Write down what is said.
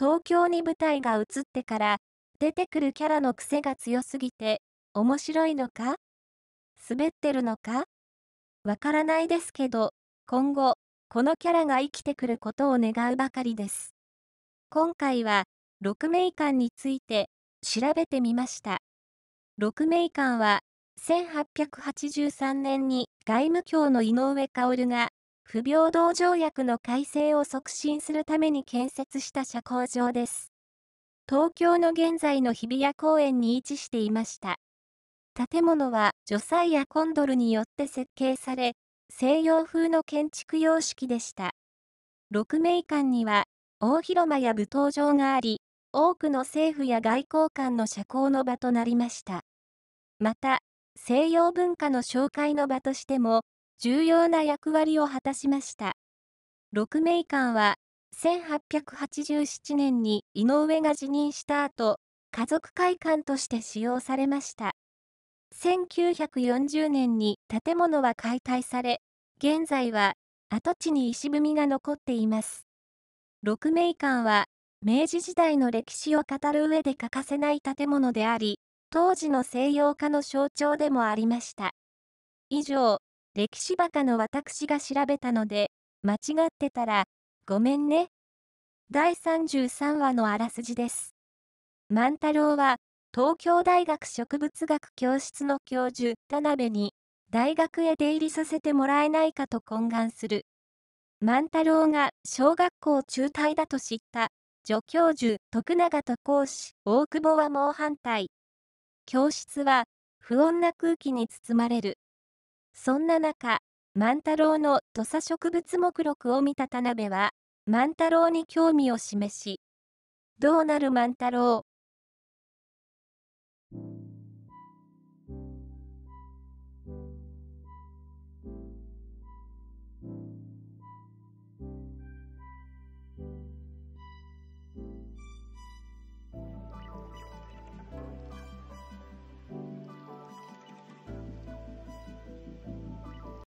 東京に舞台が移ってから出てくるキャラの癖が強すぎて面白いのか滑ってるのかわからないですけど今後このキャラが生きてくることを願うばかりです今回は六名館について調べてみました六名館は1883年に外務省の井上薫が不平等条約の改正を促進するために建設した社交場です。東京の現在の日比谷公園に位置していました。建物はジョやコンドルによって設計され、西洋風の建築様式でした。鹿名館には大広間や舞踏場があり、多くの政府や外交官の社交の場となりました。また、西洋文化の紹介の場としても、重要な役割を果たしました。鹿鳴館は、1887年に井上が辞任した後、家族会館として使用されました。1940年に建物は解体され、現在は跡地に石踏みが残っています。鹿鳴館は、明治時代の歴史を語る上で欠かせない建物であり、当時の西洋化の象徴でもありました。以上、歴史バカの私が調べたので、間違ってたら、ごめんね。第33話のあらすじです。万太郎は、東京大学植物学教室の教授、田辺に、大学へ出入りさせてもらえないかと懇願する。万太郎が小学校中退だと知った助教授徳永と講師大久保は猛反対教室は不穏な空気に包まれるそんな中、万太郎の土佐植物目録を見た田辺は、万太郎に興味を示し、どうなる万太郎